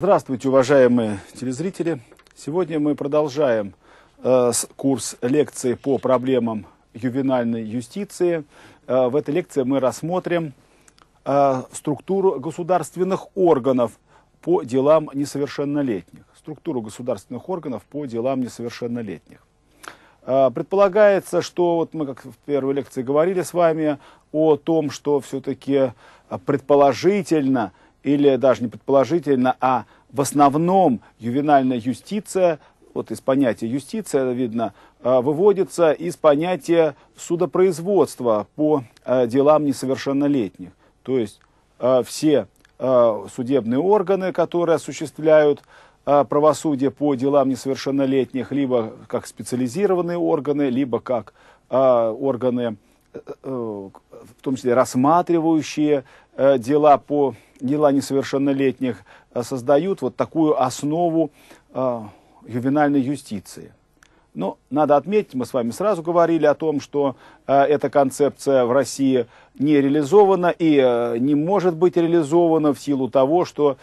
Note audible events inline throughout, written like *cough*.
Здравствуйте, уважаемые телезрители! Сегодня мы продолжаем э, курс лекции по проблемам ювенальной юстиции. Э, в этой лекции мы рассмотрим э, структуру государственных органов по делам несовершеннолетних. Структуру государственных органов по делам несовершеннолетних. Э, предполагается, что вот мы, как в первой лекции говорили с вами, о том, что все-таки э, предположительно – или даже не предположительно, а в основном ювенальная юстиция, вот из понятия юстиция, видно, э, выводится из понятия судопроизводства по э, делам несовершеннолетних. То есть э, все судебные органы, которые осуществляют правосудие по делам несовершеннолетних, либо как специализированные органы, либо как органы Э, э, в том числе рассматривающие э, дела по дела несовершеннолетних, создают вот такую основу ювенальной юстиции. Но надо отметить, мы с вами сразу говорили о том, что э, эта концепция в России не реализована и э, не может быть реализована в силу того, что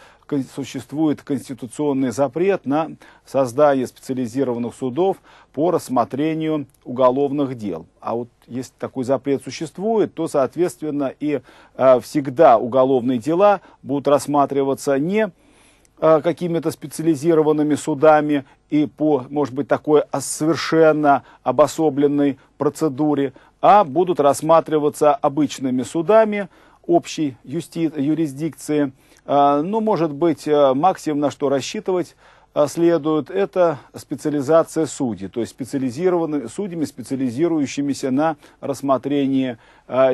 существует конституционный запрет на создание специализированных судов по рассмотрению уголовных дел. А вот если такой запрет существует, то, соответственно, и э, всегда уголовные дела будут рассматриваться не Э, какими-то специализированными судами и по, может быть, такой совершенно обособленной процедуре, а будут рассматриваться обычными судами общей юсти... юрисдикции. Э, Но ну, может быть, э, максимум, на что рассчитывать следует, это специализация судей, то есть специализированными судьями, специализирующимися на рассмотрении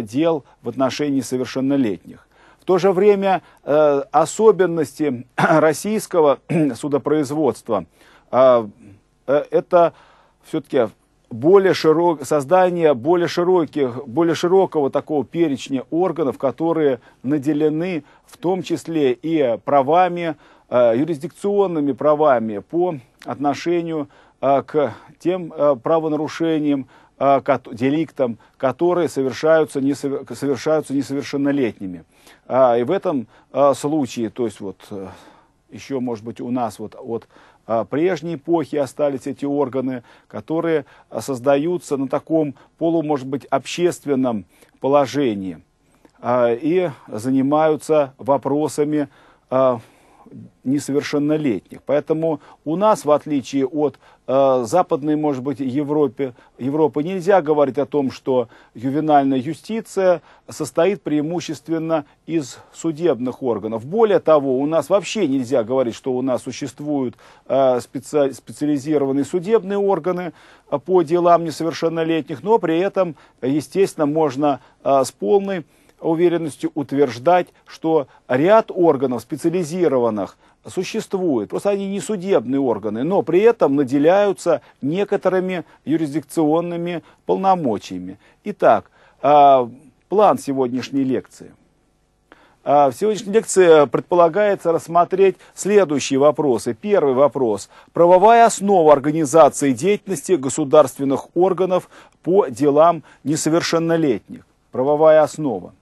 дел в отношении совершеннолетних. В то же время э, особенности *clears throat* российского *clears throat* судопроизводства э, э это все-таки более широк, создание более, широких, более широкого такого перечня органов, которые наделены в том числе и правами, э, юрисдикционными правами по отношению э, к тем э, правонарушениям, э, деликтам, которые совершаются, не, совершаются несовершеннолетними. А, и в этом а, случае, то есть вот э, еще, может быть, у нас вот от а, прежней эпохи остались эти органы, которые а, создаются на таком полу, может быть, общественном положении а, и занимаются вопросами несовершеннолетних. Поэтому у нас, в отличие от Э, Западной, может быть, Европе, Европы нельзя говорить о том, что ювенальная юстиция состоит преимущественно из судебных органов. Более того, у нас вообще нельзя говорить, что у нас существуют э, специ... специализированные судебные органы э, по делам несовершеннолетних, но при этом, естественно, можно с полной уверенностью утверждать, что ряд органов специализированных существует. Просто они не судебные органы, но при этом наделяются некоторыми юрисдикционными полномочиями. Итак, а, план сегодняшней лекции. А, в сегодняшней лекции предполагается рассмотреть следующие вопросы. Первый вопрос. Правовая основа организации деятельности государственных органов по делам несовершеннолетних. Правовая основа.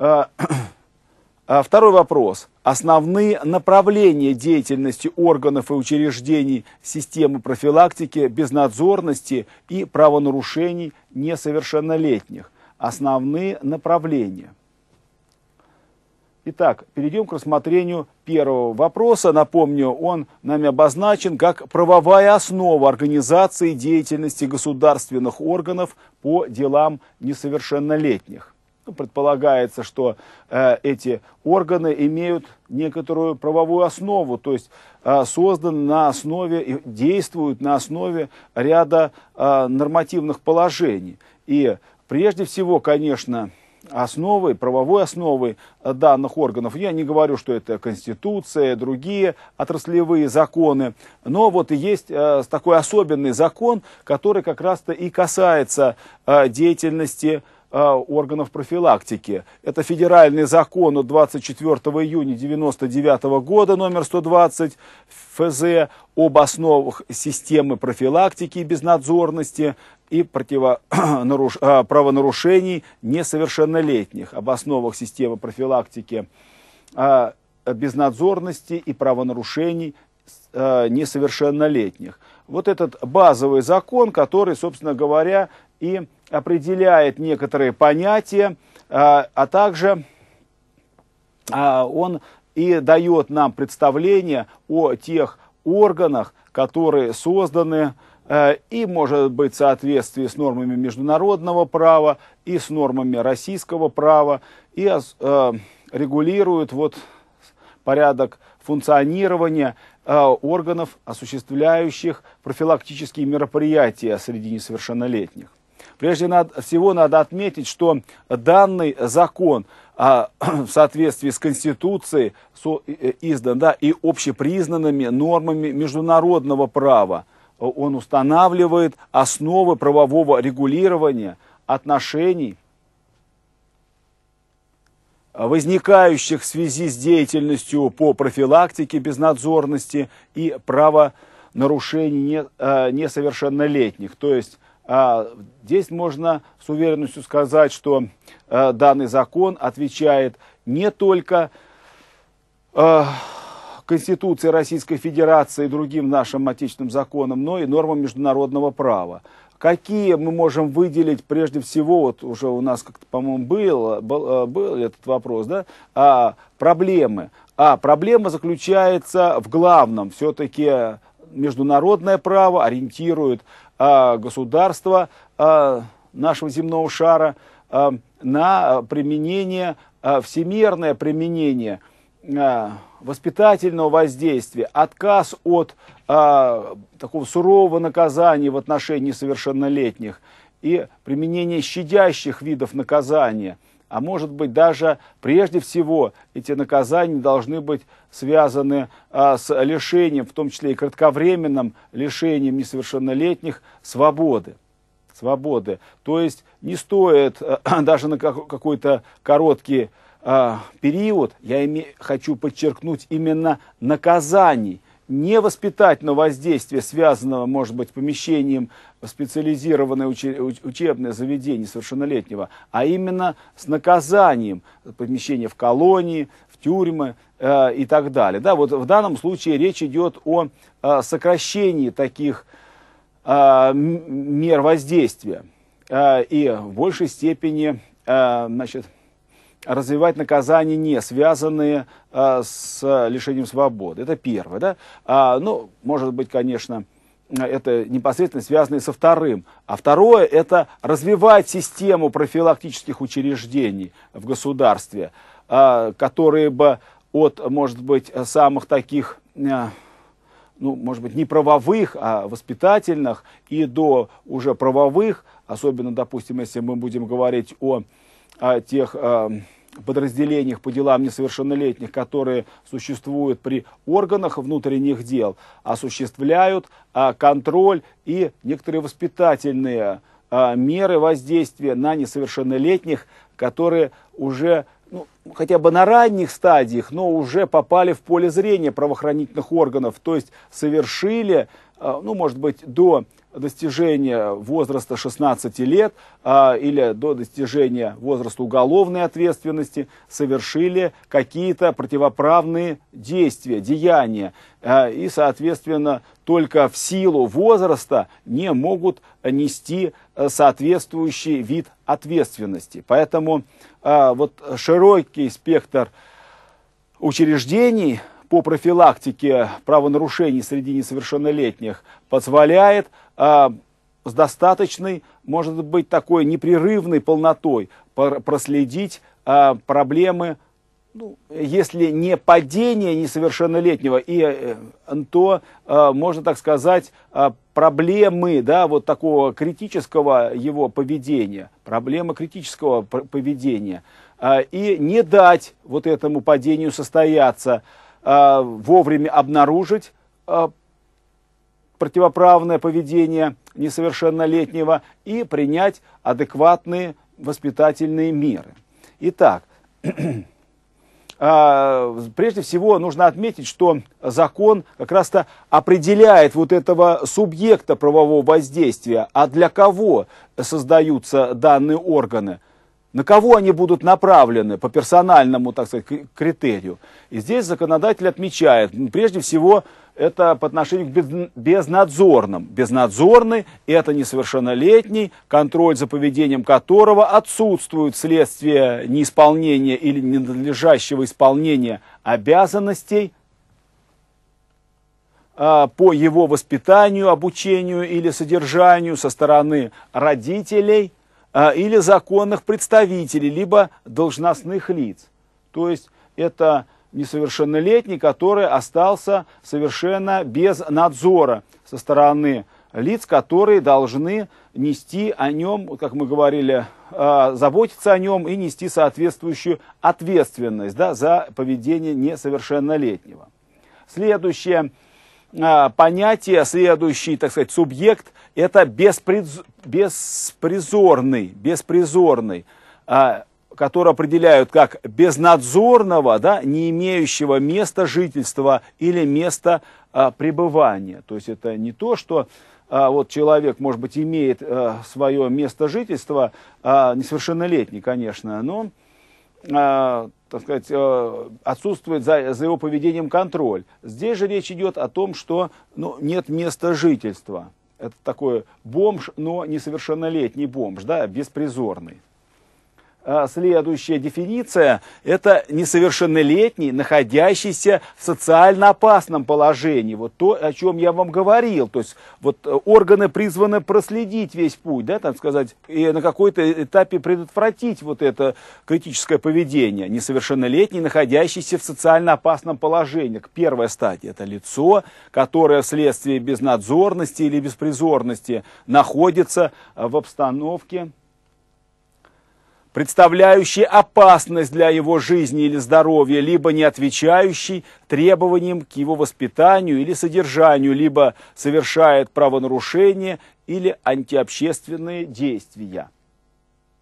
Э, *clears throat* э, второй вопрос. Основные направления деятельности органов и учреждений системы профилактики безнадзорности и правонарушений несовершеннолетних. Основные направления. Итак, перейдем к рассмотрению первого вопроса. Напомню, он нами обозначен как правовая основа организации деятельности государственных органов по делам несовершеннолетних предполагается, что э, эти органы имеют некоторую правовую основу, то есть э, созданы на основе действуют на основе ряда э, нормативных положений. И прежде всего, конечно, основой, правовой основой данных органов. Я не говорю, что это Конституция, другие отраслевые законы, но вот и есть э, такой особенный закон, который как раз-то и касается э, деятельности органов Э, органов профилактики. Это федеральный закон от 24 июня 1999 года, номер 120 ФЗ, об основах системы профилактики безнадзорности и противонаруш... *clears throat* Э, правонарушений несовершеннолетних, об основах системы профилактики э, безнадзорности и правонарушений несовершеннолетних. Вот этот базовый закон, который, собственно говоря, и определяет некоторые понятия, а, а также а, он и дает нам представление о тех органах, которые созданы э, и, может быть, в соответствии с нормами международного права и с нормами российского права, и э, регулируют вот порядок функционирования э, органов, осуществляющих профилактические мероприятия среди несовершеннолетних. Прежде всего надо отметить, что данный закон а, *clears throat* в соответствии с Конституцией э, издан да, и общепризнанными нормами международного права. Э, он устанавливает основы правового регулирования отношений, возникающих в связи с деятельностью по профилактике безнадзорности и правонарушений э, несовершеннолетних. То есть а, здесь можно с уверенностью сказать, что э, данный закон отвечает не только э, Конституции Российской Федерации и другим нашим отечественным законам, но и нормам международного права. Какие мы можем выделить прежде всего, вот уже у нас как-то, по-моему, был, э, был, был этот вопрос, да, а, проблемы. А проблема заключается в главном, все-таки международное право ориентирует а, государства а, нашего земного шара а, на применение, всемирное применение воспитательного воздействия, отказ от такого сурового наказания в отношении совершеннолетних и применение щадящих видов наказания – а может быть даже прежде всего эти наказания должны быть связаны а, с лишением, в том числе и кратковременным лишением несовершеннолетних свободы. свободы. То есть не стоит а, *clears throat* даже на какой-то короткий а, период, я име, хочу подчеркнуть именно наказаний – не воспитательного воздействия, связанного, может быть, помещением в специализированное учебное заведение совершеннолетнего, а именно с наказанием помещения в колонии, в тюрьмы э, и так далее. Да, вот в данном случае речь идет о э, сокращении таких э, мер воздействия э, и в большей степени э, значит, развивать наказания, не связанные а, с лишением свободы. Это первое. Да? А, ну, может быть, конечно, это непосредственно связано со вторым. А второе – это развивать систему профилактических учреждений в государстве, а, которые бы от, может быть, самых таких а, ну, может быть, не правовых, а воспитательных, и до уже правовых, особенно, допустим, если мы будем говорить о о тех эм, подразделениях по делам несовершеннолетних, которые существуют при органах внутренних дел, осуществляют э, контроль и некоторые воспитательные э, меры воздействия на несовершеннолетних, которые уже ну, хотя бы на ранних стадиях, но уже попали в поле зрения правоохранительных органов, то есть совершили, э, ну, может быть, до достижения возраста 16 лет а, или до достижения возраста уголовной ответственности совершили какие-то противоправные действия, деяния. А, и, соответственно, только в силу возраста не могут нести э, соответствующий вид ответственности. Поэтому а, вот широкий спектр учреждений по профилактике правонарушений среди несовершеннолетних позволяет а, с достаточной, может быть, такой непрерывной полнотой проследить а, проблемы, ну, если не падение несовершеннолетнего, и, э, то, а, можно так сказать, проблемы да, вот такого критического его поведения, проблемы критического поведения, и не дать вот этому падению состояться, вовремя обнаружить противоправное поведение несовершеннолетнего и принять адекватные воспитательные меры. Итак, *clears throat* а, прежде всего нужно отметить, что закон как раз-то определяет вот этого субъекта правового воздействия, а для кого создаются данные органы, на кого они будут направлены по персональному, так сказать, критерию. И здесь законодатель отмечает, прежде всего, это по отношению к безнадзорным. Безнадзорный – это несовершеннолетний, контроль за поведением которого отсутствует вследствие неисполнения или ненадлежащего исполнения обязанностей а, по его воспитанию, обучению или содержанию со стороны родителей а, или законных представителей, либо должностных лиц. То есть это несовершеннолетний, который остался совершенно без надзора со стороны лиц, которые должны нести о нем, как мы говорили, э, заботиться о нем и нести соответствующую ответственность да, за поведение несовершеннолетнего. Следующее э, понятие, следующий, так сказать, субъект – это бесприз... беспризорный, беспризорный. Э, которые определяют как безнадзорного, да, не имеющего места жительства или места а, пребывания. То есть это не то, что а, вот человек, может быть, имеет а, свое место жительства, а, несовершеннолетний, конечно, но а, так сказать, а, отсутствует за, за его поведением контроль. Здесь же речь идет о том, что ну, нет места жительства. Это такой бомж, но несовершеннолетний бомж, да, беспризорный. А, следующая дефиниция – это несовершеннолетний, находящийся в социально опасном положении. Вот то, о чем я вам говорил. То есть вот э, органы призваны проследить весь путь, да, там сказать, и на какой-то этапе предотвратить вот это критическое поведение. Несовершеннолетний, находящийся в социально опасном положении. Первая стадия – это лицо, которое вследствие безнадзорности или беспризорности находится в обстановке представляющий опасность для его жизни или здоровья, либо не отвечающий требованиям к его воспитанию или содержанию, либо совершает правонарушение или антиобщественные действия.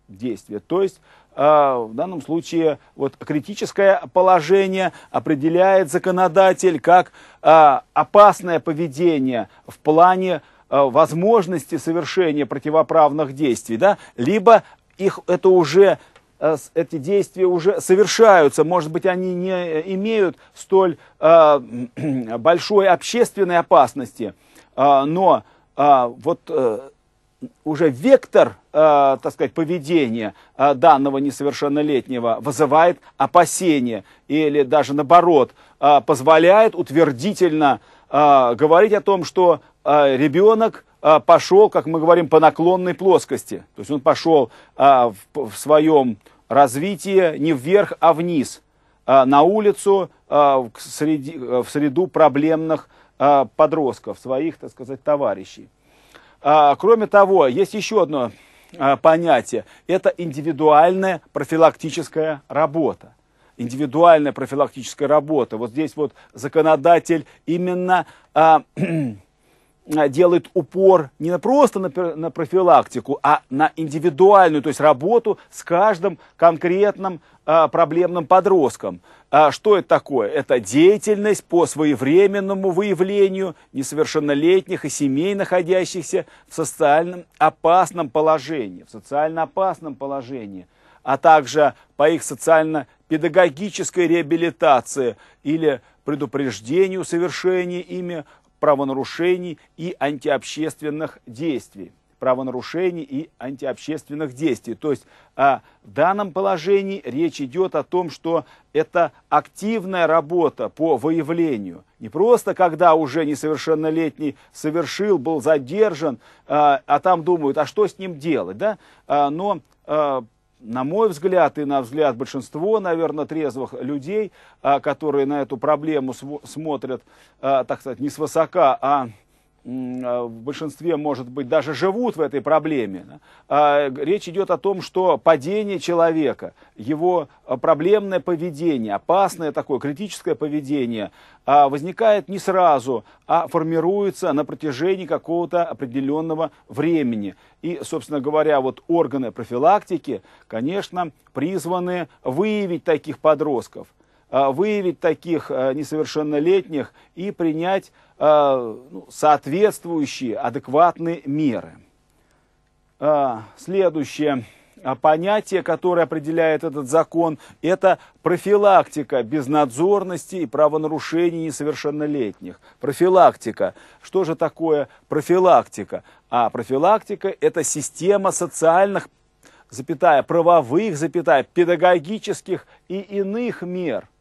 Действия. То есть а, в данном случае вот критическое положение определяет законодатель как а, опасное поведение в плане а, возможности совершения противоправных действий, да, либо их это уже э, эти действия уже совершаются, может быть, они не э, имеют столь э, *clears throat* большой общественной опасности, а, а, э, но э, вот уже вектор, э, так сказать, поведения данного несовершеннолетнего вызывает опасения или даже наоборот позволяет утвердительно говорить о том, что ребенок а, пошел, как мы говорим, по наклонной плоскости. То есть он пошел а, в своем развитии не вверх, а вниз, а, на улицу, в среду проблемных подростков, своих, так сказать, товарищей. Кроме того, есть еще одно понятие. Это индивидуальная профилактическая работа. Индивидуальная профилактическая работа. Вот здесь вот законодатель именно *clears throat* Э, делает упор не на просто на, профилактику, а на индивидуальную, то есть работу с каждым конкретным э, проблемным подростком. Э, что это такое? Это деятельность по своевременному выявлению несовершеннолетних и семей, находящихся в социально опасном положении, в социально опасном положении, а также по их социально-педагогической реабилитации или предупреждению совершения ими правонарушений и антиобщественных действий правонарушений и антиобщественных действий. То есть а, в данном положении речь идет о том, что это активная работа по выявлению. Не просто когда уже несовершеннолетний совершил, был задержан, а, а там думают, а что с ним делать, да? А, но на мой взгляд и на взгляд большинства, наверное, трезвых людей, а, которые на эту проблему смотрят, а, так сказать, не свысока, а а, в большинстве, может быть, даже живут в этой проблеме. А, речь идет о том, что падение человека, его а, проблемное поведение, опасное такое, критическое поведение, возникает не сразу, а формируется на протяжении какого-то определенного времени. И, собственно говоря, вот органы профилактики, конечно, призваны выявить таких подростков Э, выявить таких э, несовершеннолетних и принять э, ну, соответствующие адекватные меры. Следующее понятие, которое определяет этот закон, это профилактика безнадзорности и правонарушений несовершеннолетних. Профилактика. Что же такое профилактика? А профилактика – это система социальных, запятая, правовых, запятая, педагогических и иных мер –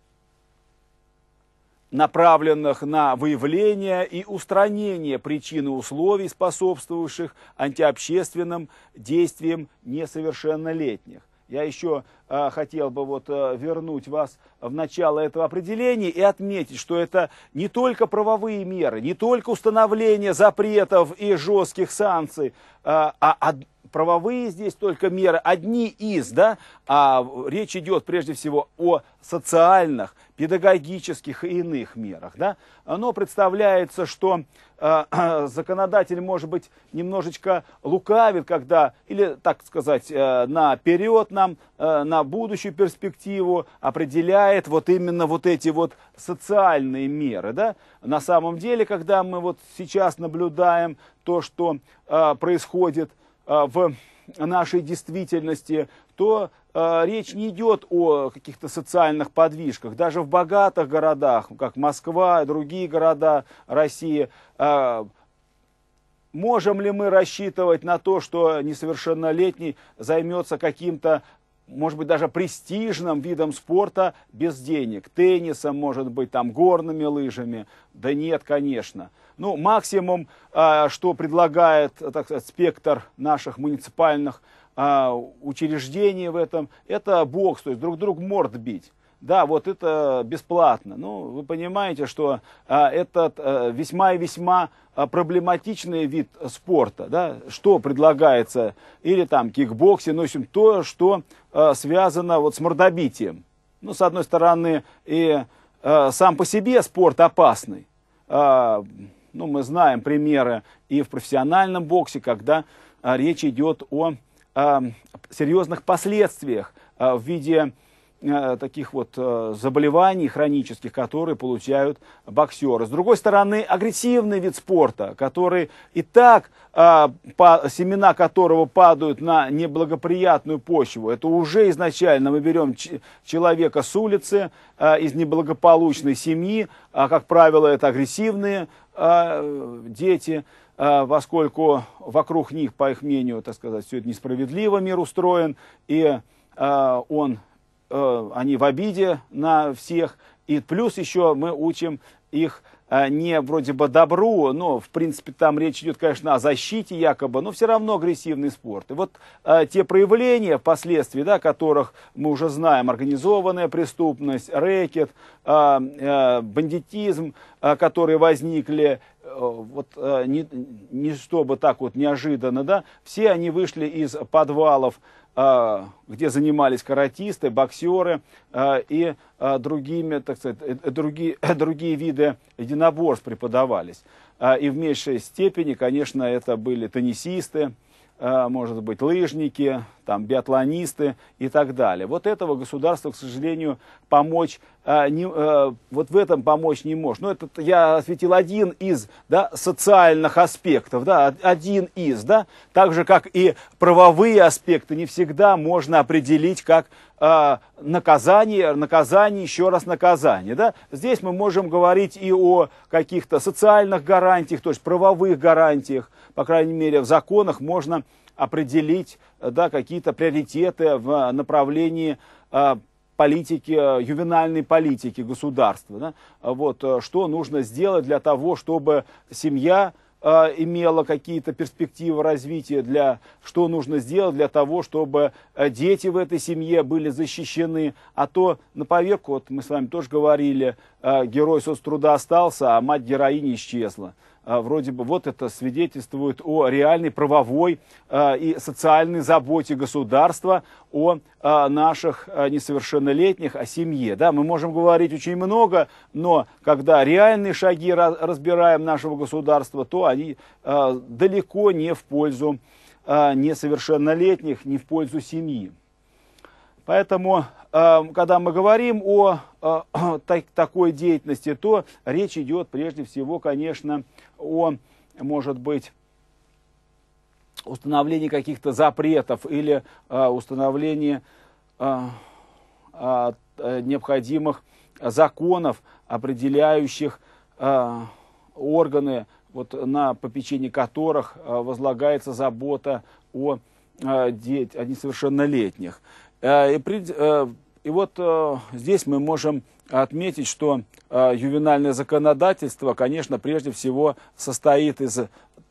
направленных на выявление и устранение причин и условий, способствующих антиобщественным действиям несовершеннолетних. Я еще э, хотел бы вот э, вернуть вас в начало этого определения и отметить, что это не только правовые меры, не только установление запретов и жестких санкций, э, а, а, а правовые здесь только меры, одни из, да, а речь идет прежде всего о социальных, педагогических и иных мерах, да, оно представляется, что э, *clears throat* законодатель, может быть, немножечко лукавит, когда, или, так сказать, э, наперед нам, э, на будущую перспективу определяет вот именно вот эти вот социальные меры, да, на самом деле, когда мы вот сейчас наблюдаем то, что э, происходит, Э, в нашей действительности, то э, речь не идет о каких-то социальных подвижках. Даже в богатых городах, как Москва другие города России, э, можем ли мы рассчитывать на то, что несовершеннолетний займется каким-то может быть, даже престижным видом спорта без денег. Теннисом, может быть, там горными лыжами. Да нет, конечно. Ну, максимум, а, что предлагает так сказать, спектр наших муниципальных а, учреждений в этом, это бокс, то есть друг друг морд бить. Да, вот это бесплатно. Ну, вы понимаете, что а, этот а, весьма и весьма а, проблематичный вид спорта, да, что предлагается, или там кикбоксе, ну, в общем, то, что а, связано вот с мордобитием. Ну, с одной стороны, и а, сам по себе спорт опасный, а, ну, мы знаем примеры и в профессиональном боксе, когда а, речь идет о а, серьезных последствиях а, в виде а, таких вот а, заболеваний хронических, которые получают боксеры. С другой стороны, агрессивный вид спорта, который и так а, семена которого падают на неблагоприятную почву. Это уже изначально мы берем человека с улицы, из неблагополучной семьи, а как правило это агрессивные а, дети, а, поскольку вокруг них, по их мнению, так сказать, все это несправедливо, мир устроен, и а, он, э, они в обиде на всех. И плюс еще мы учим их Э, не вроде бы добру, но в принципе там речь идет, конечно, о защите якобы, но все равно агрессивный спорт. И вот э, те проявления впоследствии, да, которых мы уже знаем, организованная преступность, рэкет, э, э, бандитизм, э, которые возникли, э, вот э, не, не чтобы так вот неожиданно, да, все они вышли из подвалов Э, где занимались каратисты, боксеры э, и э, другими, так сказать, другие, другие виды единоборств преподавались. И в меньшей степени, конечно, это были теннисисты, может быть, лыжники, там, биатлонисты и так далее. Вот этого государство, к сожалению, помочь а, не, а, вот в этом помочь не можешь. Но ну, это я осветил один из да, социальных аспектов, да, один из, да, так же как и правовые аспекты не всегда можно определить как а, наказание, наказание, еще раз наказание. Да? Здесь мы можем говорить и о каких-то социальных гарантиях, то есть правовых гарантиях, по крайней мере в законах можно определить да, какие-то приоритеты в направлении а, политики, э, ювенальной политики государства. Да? А вот, э, что нужно сделать для того, чтобы семья э, имела какие-то перспективы развития, для, что нужно сделать для того, чтобы дети в этой семье были защищены. А то на поверку, вот мы с вами тоже говорили, герой соцтруда остался, а мать героини исчезла. А, вроде бы вот это свидетельствует о реальной правовой а, и социальной заботе государства о а, наших несовершеннолетних, о семье. Да, мы можем говорить очень много, но когда реальные шаги разбираем нашего государства, то они далеко не в пользу несовершеннолетних, не в пользу семьи. Поэтому, когда мы говорим о *clears throat* такой деятельности, то речь идет прежде всего, конечно, о о, может быть, установлении каких-то запретов или э, а, установлении э, а, а, э, необходимых законов, определяющих э, органы, вот, на попечении которых э, возлагается забота о, э, де- о несовершеннолетних. Э, и, при, э, и вот э, здесь мы можем отметить, что а, ювенальное законодательство, конечно, прежде всего состоит из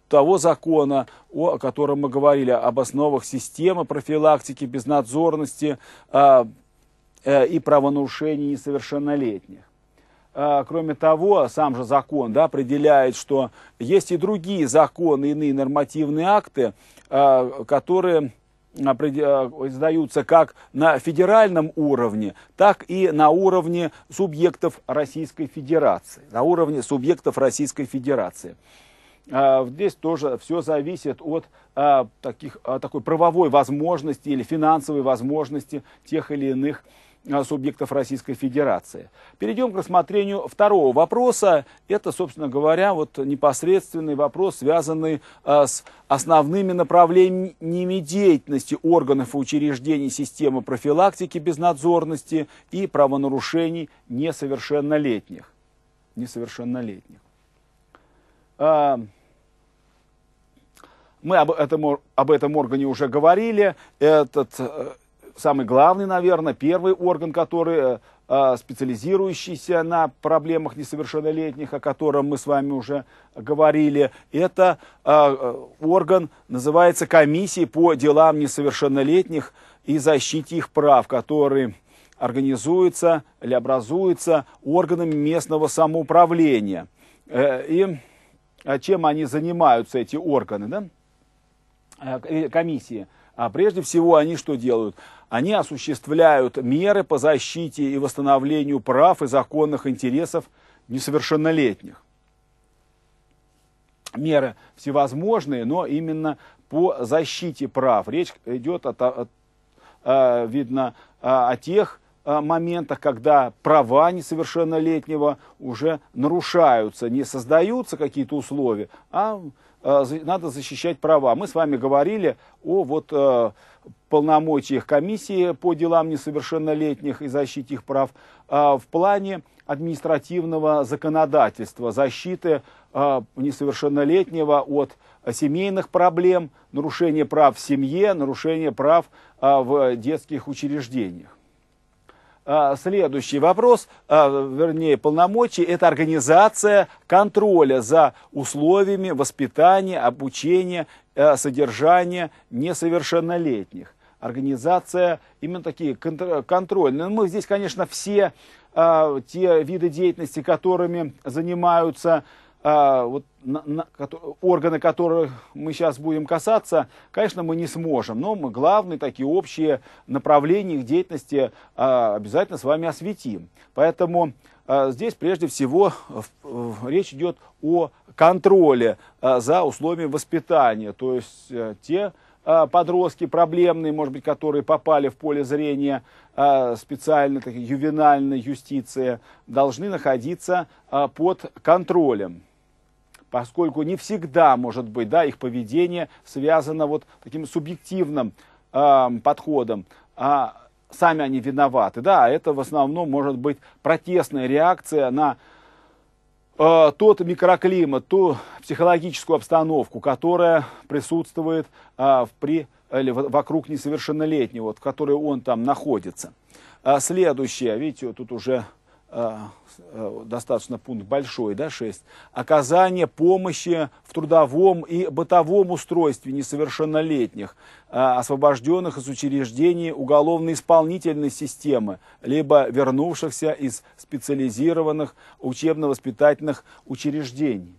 того закона, о котором мы говорили, об основах системы профилактики безнадзорности а, э, и правонарушений несовершеннолетних. А, кроме того, сам же закон да, определяет, что есть и другие законы, иные нормативные акты, которые Э, издаются как на федеральном уровне, так и на уровне субъектов Российской Федерации. На уровне субъектов Российской Федерации. А, здесь тоже все зависит от а, таких, а, такой правовой возможности или финансовой возможности тех или иных а, субъектов Российской Федерации. Перейдем к рассмотрению второго вопроса. Это, собственно говоря, вот непосредственный вопрос, связанный а, с основными направлениями деятельности органов и учреждений системы профилактики безнадзорности и правонарушений несовершеннолетних. Несовершеннолетних. А, мы об этом, об этом органе уже говорили. Этот э, самый главный, наверное, первый орган, который э, а, специализирующийся на проблемах несовершеннолетних, о котором мы с вами уже говорили. Это а, э, орган, называется комиссия по делам несовершеннолетних и защите их прав, который организуется или образуется органами местного самоуправления. Э, и а, чем они занимаются, эти органы, да? комиссии? А прежде всего они что делают? Они осуществляют меры по защите и восстановлению прав и законных интересов несовершеннолетних. Меры всевозможные, но именно по защите прав. Речь идет, от, от, э, видно, о тех э, моментах, когда права несовершеннолетнего уже нарушаются, не создаются какие-то условия, а э, надо защищать права. Мы с вами говорили о вот полномочиях комиссии по делам несовершеннолетних и защите их прав а, в плане административного законодательства, защиты а, несовершеннолетнего от семейных проблем, нарушения прав в семье, нарушения прав а, в детских учреждениях. Следующий вопрос, вернее полномочий, это организация контроля за условиями воспитания, обучения Э, содержания несовершеннолетних. Организация именно такие контрольные. Ну, мы здесь, конечно, все а, те виды деятельности, которыми занимаются а, вот, на, на, органы которых мы сейчас будем касаться, конечно, мы не сможем, но мы главные такие общие направления их деятельности а, обязательно с вами осветим. Поэтому а, здесь прежде всего в, в, речь идет о контроле а, за условиями воспитания, то есть э, а, те подростки проблемные, может быть, которые попали в поле зрения а, специальной так, ювенальной юстиции, должны находиться а, под контролем поскольку не всегда, может быть, да, их поведение связано вот таким субъективным э, подходом. А сами они виноваты, да, это в основном может быть протестная реакция на э, тот микроклимат, ту психологическую обстановку, которая присутствует э, при, или вокруг несовершеннолетнего, вот, в которой он там находится. Э, следующее, видите, тут уже Э, э, достаточно пункт большой, да, 6, оказание помощи в трудовом и бытовом устройстве несовершеннолетних, э, освобожденных из учреждений уголовно-исполнительной системы, либо вернувшихся из специализированных учебно-воспитательных учреждений.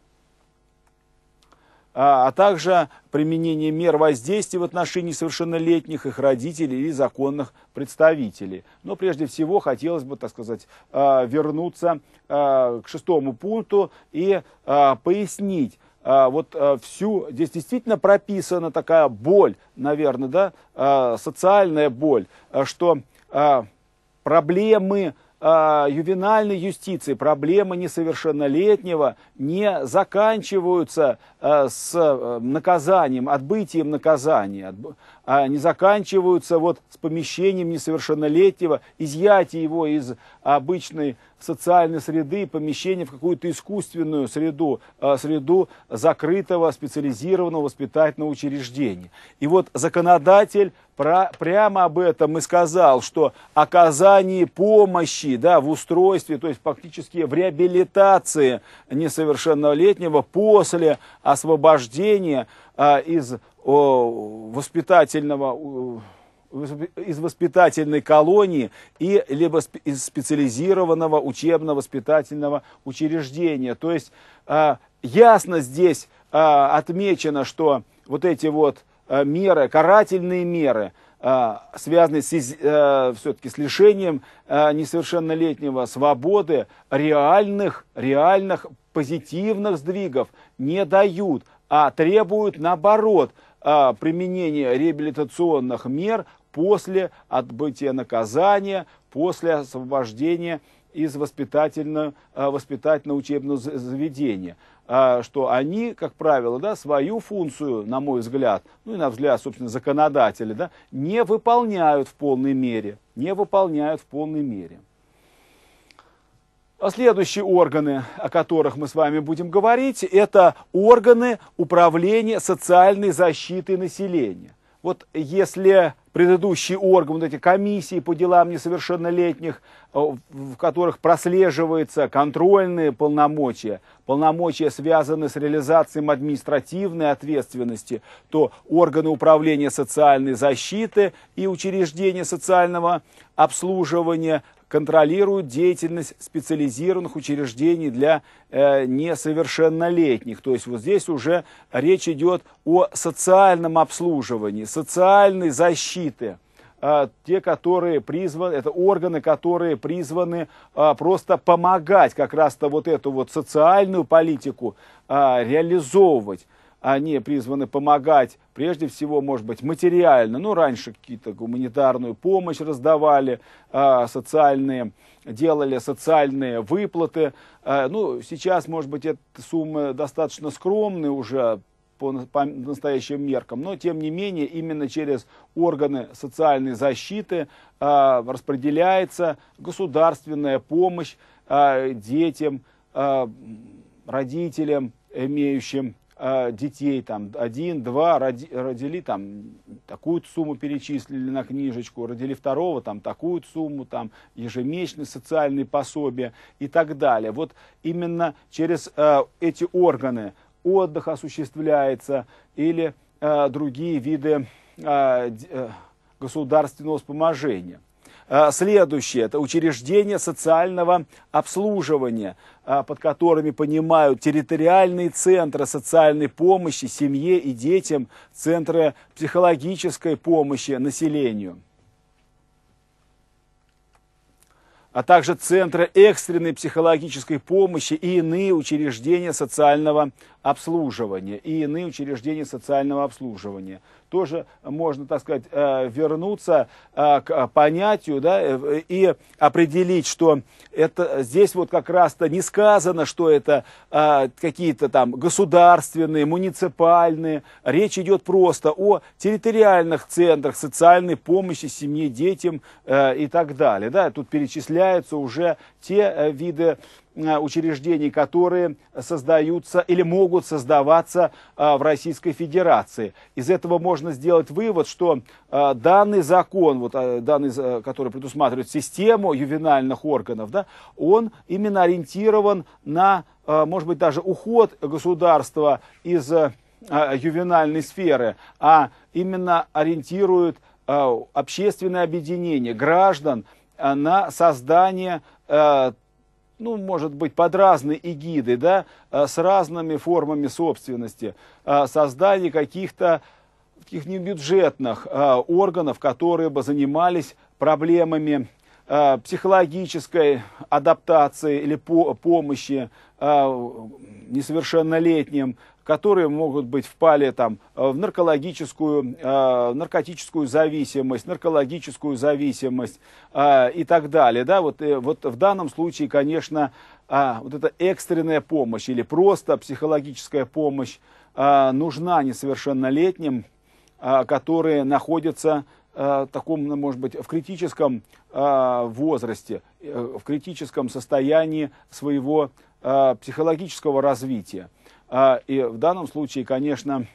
А, а также применение мер воздействия в отношении совершеннолетних, их родителей и законных представителей. Но прежде всего хотелось бы, так сказать, а, вернуться а, к шестому пункту и пояснить, вот всю, здесь действительно прописана такая боль, наверное, да, социальная боль, что проблемы а, ювенальной юстиции, проблемы несовершеннолетнего не заканчиваются а, с э, наказанием, отбытием наказания, а не заканчиваются вот с помещением несовершеннолетнего, изъятие его из обычной социальной среды, помещение в какую-то искусственную среду, а, среду закрытого специализированного воспитательного учреждения. И вот законодатель про, прямо об этом и сказал, что оказание помощи да, в устройстве, то есть фактически в реабилитации несовершеннолетнего после освобождения а, из воспитательного из воспитательной колонии и либо из специализированного учебно-воспитательного учреждения. То есть а, ясно здесь а, отмечено, что вот эти вот а, меры, карательные меры, связанные с, все-таки с лишением несовершеннолетнего свободы, реальных, реальных позитивных сдвигов не дают, а требуют наоборот – а, применение реабилитационных мер после отбытия наказания, после освобождения из воспитательно, а, воспитательно-учебного заведения, а, что они, как правило, да, свою функцию, на мой взгляд, ну и на взгляд, собственно, законодателя, да, не выполняют в полной мере, не выполняют в полной мере. Следующие органы, о которых мы с вами будем говорить, это органы управления социальной защиты населения. Вот если предыдущий орган, вот эти комиссии по делам несовершеннолетних, э, в которых прослеживаются контрольные полномочия, полномочия связаны с реализацией административной ответственности, то органы управления социальной защиты и учреждения социального обслуживания контролируют деятельность специализированных учреждений для э, несовершеннолетних. То есть вот здесь уже речь идет о социальном обслуживании, социальной защите а, те, которые призваны, это органы, которые призваны а, просто помогать как раз-то вот эту вот социальную политику а, реализовывать они призваны помогать, прежде всего, может быть, материально. Ну, раньше какие-то гуманитарную помощь раздавали, а, социальные, делали социальные выплаты. А, ну, сейчас, может быть, эта сумма достаточно скромная уже, по, по настоящим меркам, но тем не менее именно через органы социальной защиты э, распределяется государственная помощь э, детям, э, родителям, имеющим Э, детей, там, один, два, роди, родили, там, такую сумму перечислили на книжечку, родили второго, там, такую сумму, там, ежемесячные социальные пособия и так далее. Вот именно через э, эти органы отдых осуществляется или э, другие виды э, э государственного вспоможения. Э, следующее – это учреждение социального обслуживания – а, под которыми понимают территориальные центры социальной помощи семье и детям, центры психологической помощи населению. а также центры экстренной психологической помощи и иные учреждения социального обслуживания и иные учреждения социального обслуживания. Тоже можно, так сказать, э, вернуться э, к понятию да, э, и определить, что это, здесь вот как раз-то не сказано, что это какие-то там государственные, муниципальные. Речь идет просто о территориальных центрах социальной помощи семье, детям и так далее. Да, тут перечисляются уже те виды Э, учреждений, которые создаются или могут создаваться э, в Российской Федерации. Из этого можно сделать вывод, что э, данный закон, вот данный, который предусматривает систему ювенальных органов, да, он именно ориентирован на, может быть, даже уход государства из ювенальной сферы, а именно ориентирует общественное объединение граждан на создание ну, может быть, под разные эгиды, да, э, с разными формами собственности, э, создание каких-то таких небюджетных э, органов, которые бы занимались проблемами психологической адаптации или помощи несовершеннолетним, которые могут быть впали там, э, в наркологическую, э, наркотическую зависимость, наркологическую зависимость э, и так далее. Да? Вот, э, вот в данном случае, конечно, э, вот эта экстренная помощь или просто психологическая помощь э, нужна несовершеннолетним, э, которые находятся э, таком, ну, может быть, в критическом э, возрасте, в критическом состоянии своего психологического развития. А, и в данном случае, конечно,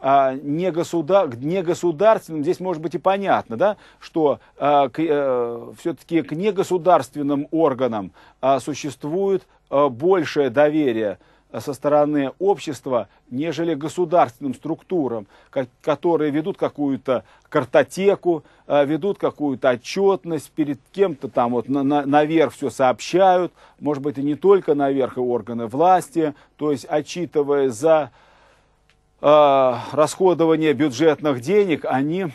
а, не, государ, не государственным, здесь может быть и понятно, да, что а, к, э, все-таки к негосударственным органам существует большее доверие Э, со стороны общества, нежели государственным структурам, которые ведут какую-то картотеку, э, ведут какую-то отчетность перед кем-то там вот на, на, наверх все сообщают, может быть и не только наверх и органы власти, то есть отчитывая за э, расходование бюджетных денег, они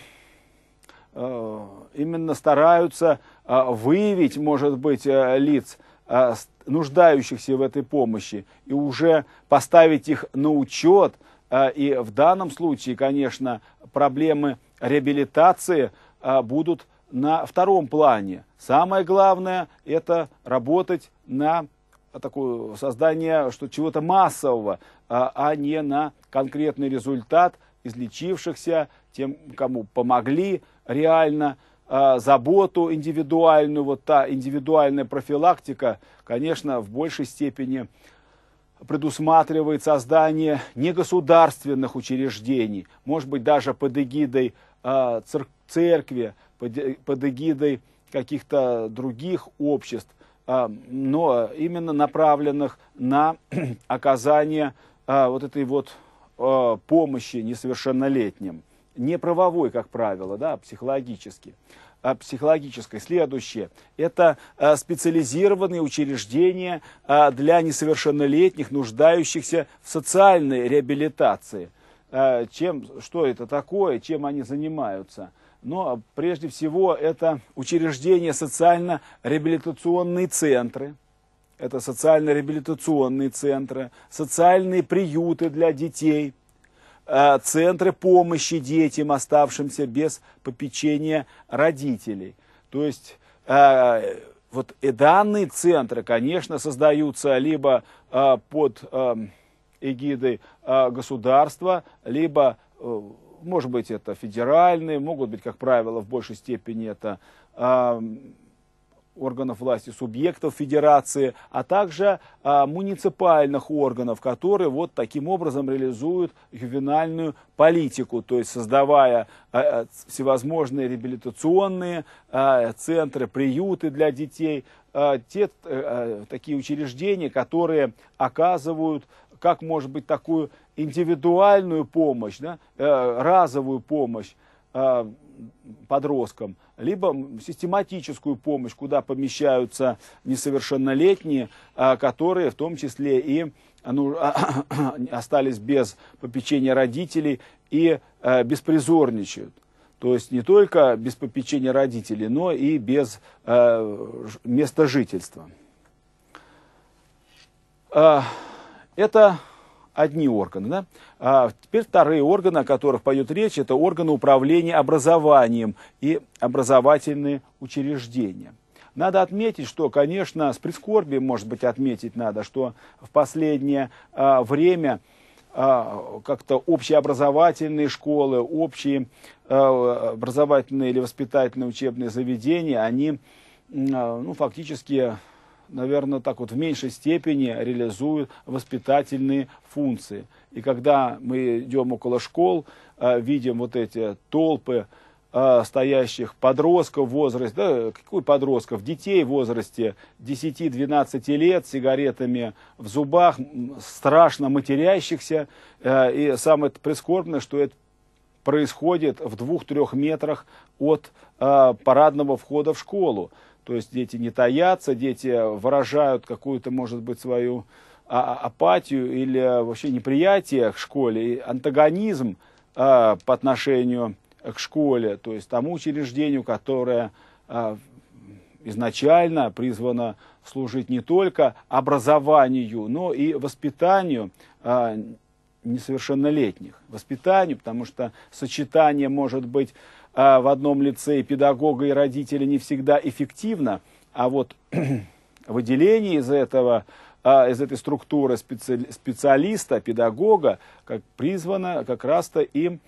э, именно стараются э, выявить, может быть, э, лиц, э, нуждающихся в этой помощи и уже поставить их на учет. А, и в данном случае, конечно, проблемы реабилитации а, будут на втором плане. Самое главное – это работать на такое создание что чего-то массового, а, а не на конкретный результат излечившихся, тем, кому помогли реально – а, заботу индивидуальную, вот та индивидуальная профилактика, конечно, в большей степени предусматривает создание негосударственных учреждений, может быть, даже под эгидой а, церкви, э, под эгидой каких-то других обществ, а, но именно направленных на *clears throat* оказание вот этой вот помощи несовершеннолетним не правовой, как правило, да, а психологический а психологической. Следующее – это а, специализированные учреждения а, для несовершеннолетних, нуждающихся в социальной реабилитации. Чем, что это такое, чем они занимаются? Но прежде всего это учреждения социально-реабилитационные центры, это социально-реабилитационные центры, социальные приюты для детей – Э, центры помощи детям, оставшимся без попечения родителей. То есть э, вот и э, данные центры, конечно, создаются либо под эгидой государства, либо, может быть, это федеральные, могут быть, как правило, в большей степени это органов власти, субъектов федерации, а также а, муниципальных органов, которые вот таким образом реализуют ювенальную политику, то есть создавая а, а всевозможные реабилитационные а, центры, приюты для детей, а, те э, а, такие учреждения, которые оказывают как может быть такую индивидуальную помощь, да, э, разовую помощь а, подросткам, либо систематическую помощь, куда помещаются несовершеннолетние, а, которые в том числе и а, ну, *coughs* остались без попечения родителей и беспризорничают. То есть не только без попечения родителей, но и без места жительства. Это одни органы. Да? А теперь вторые органы, о которых пойдет речь, это органы управления образованием и образовательные учреждения. Надо отметить, что, конечно, с прискорбием, может быть, отметить надо, что в последнее а, время а, как-то общеобразовательные школы, общие а, образовательные или воспитательные учебные заведения, они а, ну, фактически наверное, так вот в меньшей степени реализуют воспитательные функции. И когда мы идем около школ, э, видим вот эти толпы э, стоящих подростков в возрасте, да, какой подростков, детей в возрасте 10-12 лет, с сигаретами в зубах, страшно матерящихся. Э, и самое прискорбное, что это происходит в двух-трех метрах от парадного входа в школу. То есть дети не таятся, дети выражают какую-то, может быть, свою а, а, апатию или вообще неприятие к школе, и антагонизм а, по отношению к школе, то есть тому учреждению, которое изначально призвано служить не только образованию, но и воспитанию несовершеннолетних. Воспитанию, потому что сочетание может быть а в одном лице и педагога, и родителя не всегда эффективно, а вот *clears throat* выделение из этого а, из этой структуры специалиста, педагога, как призвано как раз-то им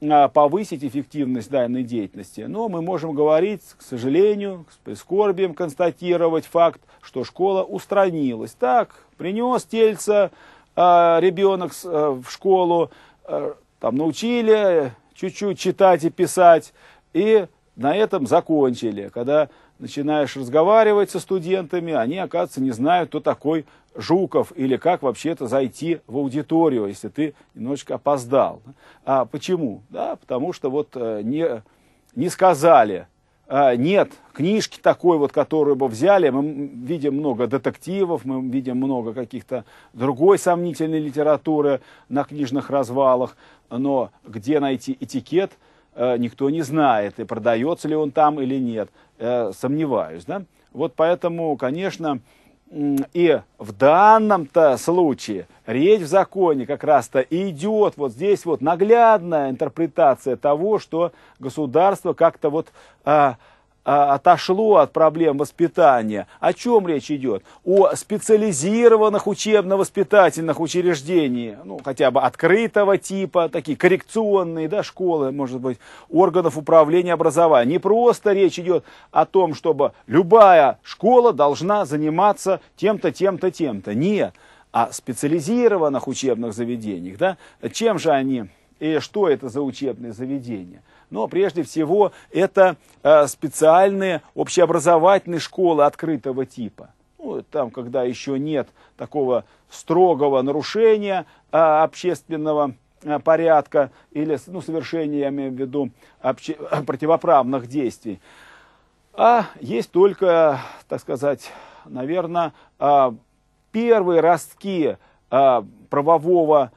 а, повысить эффективность данной деятельности. Но мы можем говорить, к сожалению, с прискорбием констатировать факт, что школа устранилась. Так, принес тельца ребенок э, в школу, э, там научили, чуть-чуть читать и писать. И на этом закончили. Когда начинаешь разговаривать со студентами, они, оказывается, не знают, кто такой Жуков или как вообще-то зайти в аудиторию, если ты немножечко опоздал. А почему? Да, потому что вот э, не, не сказали а, нет книжки такой вот, которую бы взяли. Мы видим много детективов, мы видим много каких-то другой сомнительной литературы на книжных развалах, но где найти этикет, э, никто не знает, и продается ли он там или нет. Э, сомневаюсь, да? Вот поэтому, конечно, и в данном-то случае речь в законе как раз-то идет. Вот здесь вот наглядная интерпретация того, что государство как-то вот... А, а, отошло от проблем воспитания. О чем речь идет? О специализированных учебно-воспитательных учреждениях, ну, хотя бы открытого типа, такие коррекционные да, школы, может быть, органов управления образованием Не просто речь идет о том, чтобы любая школа должна заниматься тем-то, тем-то, тем-то. Нет, о специализированных учебных заведениях. Да? Чем же они и что это за учебные заведения? но прежде всего это э, специальные общеобразовательные школы открытого типа. Ну, там, когда еще нет такого строгого нарушения э, общественного э, порядка или ну, совершения, я имею в виду, обще... *coughs* противоправных действий. А есть только, так сказать, наверное, первые ростки правового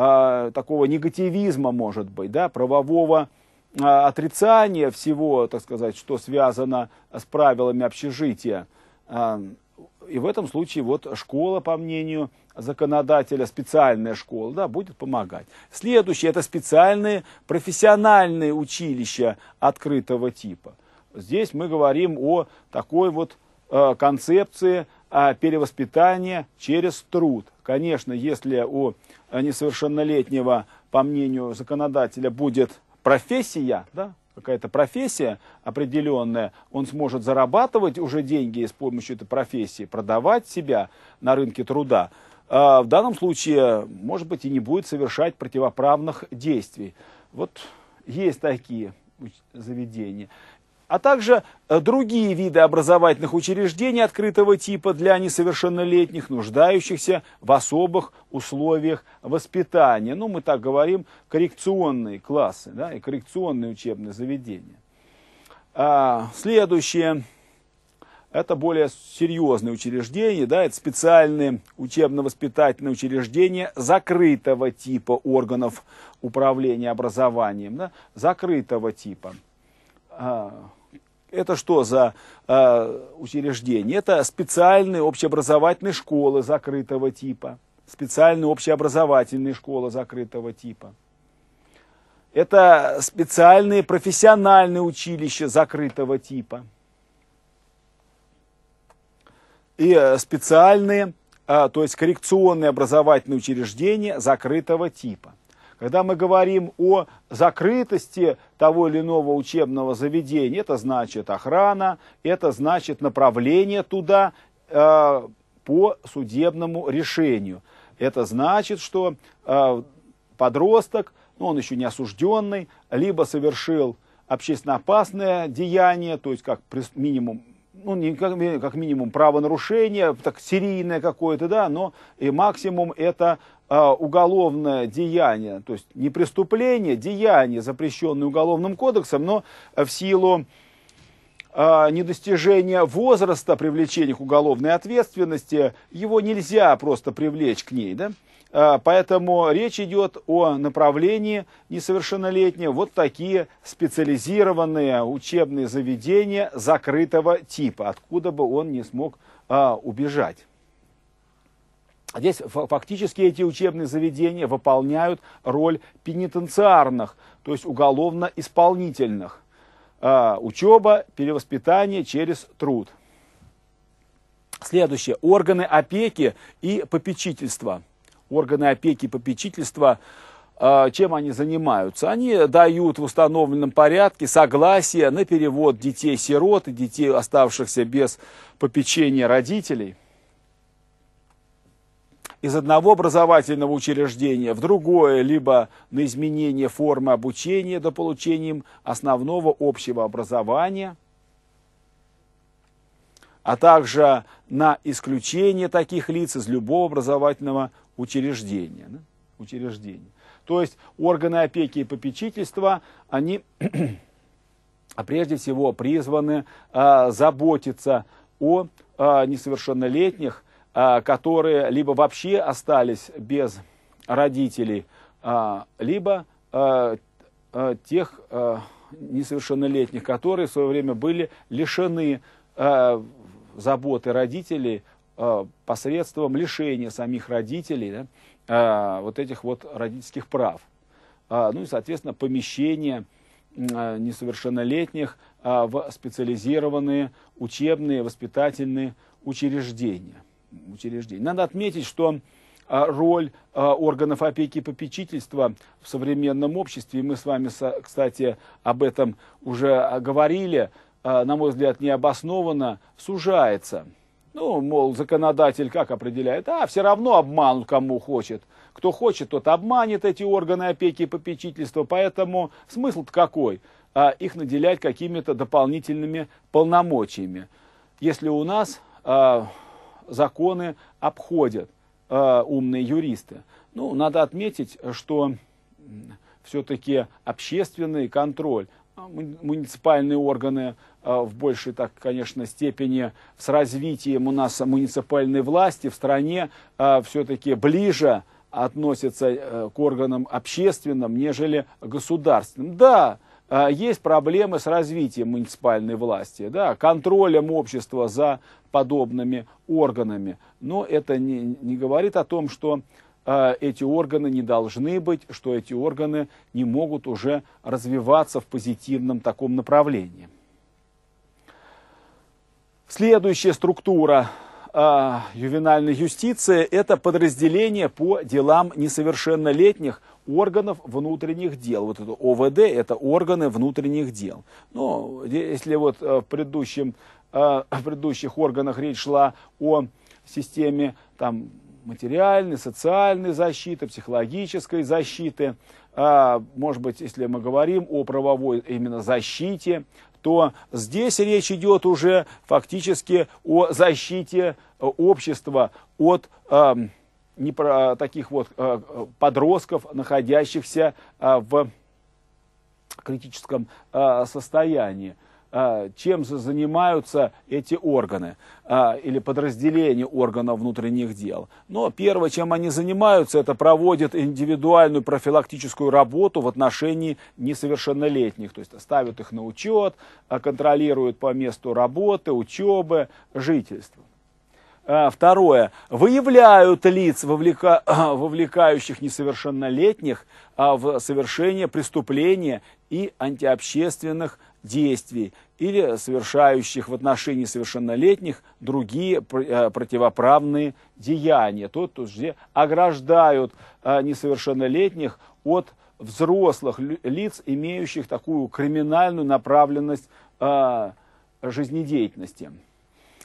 а, такого негативизма, может быть, да, правового а, отрицания всего, так сказать, что связано с правилами общежития. А, и в этом случае вот школа, по мнению законодателя, специальная школа, да, будет помогать. Следующее – это специальные профессиональные училища открытого типа. Здесь мы говорим о такой вот э, концепции – а перевоспитание через труд. Конечно, если у несовершеннолетнего, по мнению законодателя, будет профессия, да, какая-то профессия определенная, он сможет зарабатывать уже деньги с помощью этой профессии, продавать себя на рынке труда. А в данном случае, может быть, и не будет совершать противоправных действий. Вот есть такие заведения а также э, другие виды образовательных учреждений открытого типа для несовершеннолетних, нуждающихся в особых условиях воспитания. Ну, мы так говорим, коррекционные классы да, и коррекционные учебные заведения. А, следующее. Это более серьезные учреждения, да, это специальные учебно-воспитательные учреждения закрытого типа органов управления образованием, да, закрытого типа. А, это что за э, учреждение? Это специальные общеобразовательные школы закрытого типа. Специальные общеобразовательные школы закрытого типа. Это специальные профессиональные училища закрытого типа. И э, специальные, а, то есть коррекционные образовательные учреждения закрытого типа. Когда мы говорим о закрытости того или иного учебного заведения, это значит охрана, это значит направление туда э, по судебному решению. Это значит, что э, подросток, ну, он еще не осужденный, либо совершил общественно опасное деяние, то есть как минимум ну, не как, как минимум правонарушение, так серийное какое-то, да, но и максимум это э, уголовное деяние, то есть не преступление, деяние, запрещенное уголовным кодексом, но в силу э, недостижения возраста привлечения к уголовной ответственности, его нельзя просто привлечь к ней, да. А, поэтому речь идет о направлении несовершеннолетнего. Вот такие специализированные учебные заведения закрытого типа, откуда бы он не смог а, убежать. Здесь фактически эти учебные заведения выполняют роль пенитенциарных, то есть уголовно-исполнительных. А, учеба, перевоспитание через труд. Следующее. Органы опеки и попечительства органы опеки и попечительства, а, чем они занимаются? Они дают в установленном порядке согласие на перевод детей-сирот и детей, оставшихся без попечения родителей из одного образовательного учреждения в другое, либо на изменение формы обучения до получения им основного общего образования, а также на исключение таких лиц из любого образовательного учреждения. Да? учреждения. То есть органы опеки и попечительства, они *clears throat* а прежде всего призваны э, заботиться о э, несовершеннолетних, э, которые либо вообще остались без родителей, э, либо э, э, тех э, несовершеннолетних, которые в свое время были лишены э, заботы родителей Э, посредством лишения самих родителей да, э, вот этих вот родительских прав. Э, ну и, соответственно, помещение несовершеннолетних в специализированные учебные, воспитательные учреждения. учреждения. Надо отметить, что роль органов опеки и попечительства в современном обществе, и мы с вами, кстати, об этом уже говорили, на мой взгляд, необоснованно сужается. Ну, мол, законодатель как определяет? А, все равно обман кому хочет. Кто хочет, тот обманет эти органы опеки и попечительства. Поэтому смысл-то какой? А, их наделять какими-то дополнительными полномочиями. Если у нас а, законы обходят а, умные юристы. Ну, надо отметить, что все-таки общественный контроль а, муниципальные органы а, в большей, так, конечно, степени с развитием у нас муниципальной власти в стране а, все-таки ближе относятся э, к органам общественным, нежели государственным. Да, есть проблемы с развитием муниципальной власти, да, контролем общества за подобными органами, но это не, не говорит о том, что Э, эти органы не должны быть, что эти органы не могут уже развиваться в позитивном таком направлении. Следующая структура э, ювенальной юстиции – это подразделение по делам несовершеннолетних органов внутренних дел. Вот это ОВД – это органы внутренних дел. Но если вот э, в, предыдущем, э, в предыдущих органах речь шла о системе там, материальной, социальной защиты, психологической защиты. А, может быть, если мы говорим о правовой именно защите, то здесь речь идет уже фактически о защите общества от не про а, таких вот а, подростков, находящихся в критическом состоянии. А, чем же занимаются эти органы а, или подразделения органов внутренних дел. Но первое, чем они занимаются, это проводят индивидуальную профилактическую работу в отношении несовершеннолетних, то есть ставят их на учет, а, контролируют по месту работы, учебы, жительства. Второе. Выявляют лиц, вовлека... *clears throat* вовлекающих несовершеннолетних в совершение преступления и антиобщественных действий или совершающих в отношении совершеннолетних другие э, противоправные деяния. То, то где ограждают э, несовершеннолетних от взрослых лиц, имеющих такую криминальную направленность э, жизнедеятельности.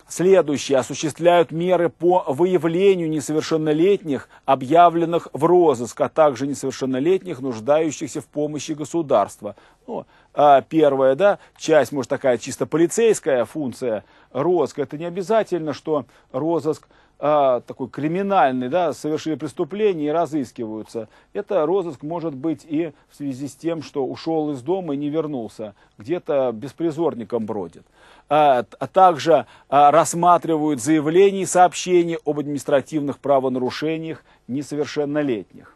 Следующие осуществляют меры по выявлению несовершеннолетних, объявленных в розыск, а также несовершеннолетних, нуждающихся в помощи государства. Ну, а первая, да, часть, может, такая чисто полицейская функция розыск. Это не обязательно, что розыск а, такой криминальный, да, совершили преступление и разыскиваются. Это розыск может быть и в связи с тем, что ушел из дома и не вернулся, где-то беспризорником бродит. А, а также а, рассматривают заявления и сообщения об административных правонарушениях несовершеннолетних.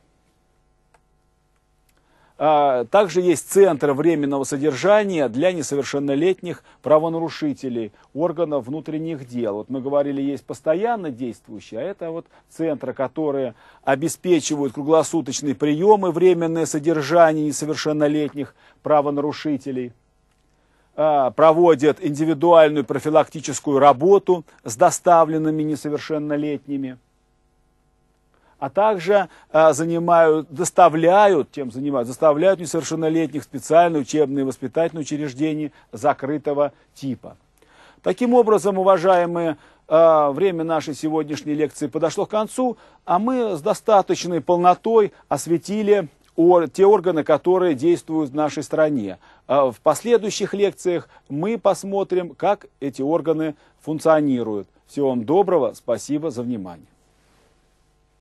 А, также есть центр временного содержания для несовершеннолетних правонарушителей органов внутренних дел. Вот мы говорили, есть постоянно действующие, а это вот центры, которые обеспечивают круглосуточные приемы, временное содержание несовершеннолетних правонарушителей а, проводят индивидуальную профилактическую работу с доставленными несовершеннолетними а также а, занимают, доставляют, тем занимают, заставляют несовершеннолетних в специальные учебные воспитательные учреждения закрытого типа. Таким образом, уважаемые, а, время нашей сегодняшней лекции подошло к концу, а мы с достаточной полнотой осветили те органы, которые действуют в нашей стране. А, в последующих лекциях мы посмотрим, как эти органы функционируют. Всего вам доброго, спасибо за внимание.